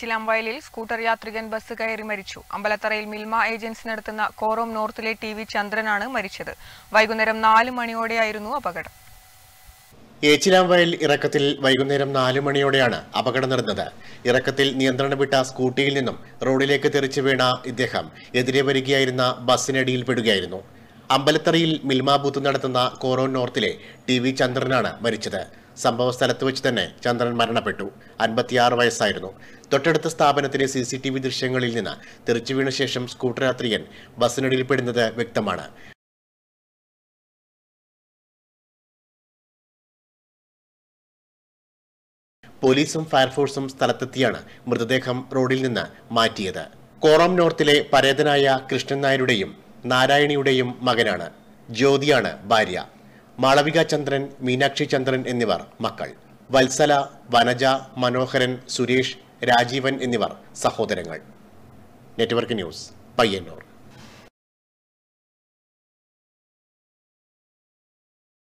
ചിലമ്പയലിൽ scooter യാത്രികൻ bus കയറി മരിച്ചു അമ്പലത്തറയിൽ മിൽമ ഏജൻസി നടത്തുന്ന കോറോം നോർത്തിലെ ടി വി ചന്ദ്രനാണ് മരിച്ചത് വൈകുന്നേരം നാല് മണിയോടെയായിരുന്നു അപകടം ഏച്ചിലാംവയൽ ഇറക്കത്തിൽ വൈകുന്നേരം നാലു മണിയോടെയാണ് അപകടം നടന്നത് ഇറക്കത്തിൽ നിയന്ത്രണം വിട്ട സ്കൂട്ടിയിൽ നിന്നും റോഡിലേക്ക് തെറിച്ചു വീണ ഇദ്ദേഹം എതിരെ വരികയായിരുന്ന പെടുകയായിരുന്നു അമ്പലത്തറയിൽ മിൽമ ബൂത്ത് നടത്തുന്ന കോറോം നോർത്തിലെ ടി ചന്ദ്രനാണ് മരിച്ചത് സംഭവ സ്ഥലത്ത് വെച്ച് തന്നെ ചന്ദ്രൻ മരണപ്പെട്ടു അൻപത്തിയാറ് വയസ്സായിരുന്നു തൊട്ടടുത്ത സ്ഥാപനത്തിലെ സി സി ടി വി ദൃശ്യങ്ങളിൽ നിന്ന് തെറിച്ചു വീണ ശേഷം സ്കൂട്ടർ യാത്രികൻ ബസ്സിനിടയിൽപ്പെടുന്നത് വ്യക്തമാണ് പോലീസും ഫയർഫോഴ്സും സ്ഥലത്തെത്തിയാണ് മൃതദേഹം റോഡിൽ നിന്ന് മാറ്റിയത് കോറം നോർത്തിലെ പരേതനായ കൃഷ്ണൻ നായരുടെയും നാരായണിയുടെയും മകനാണ് ജ്യോതിയാണ് ഭാര്യ മാളവിക ചന്ദ്രൻ മീനാക്ഷി ചന്ദ്രൻ എന്നിവർ മക്കൾ വത്സല വനജ മനോഹരൻ സുരേഷ് രാജീവൻ എന്നിവർ സഹോദരങ്ങൾ നെറ്റ്വർക്ക് ന്യൂസ് പയ്യന്നൂർ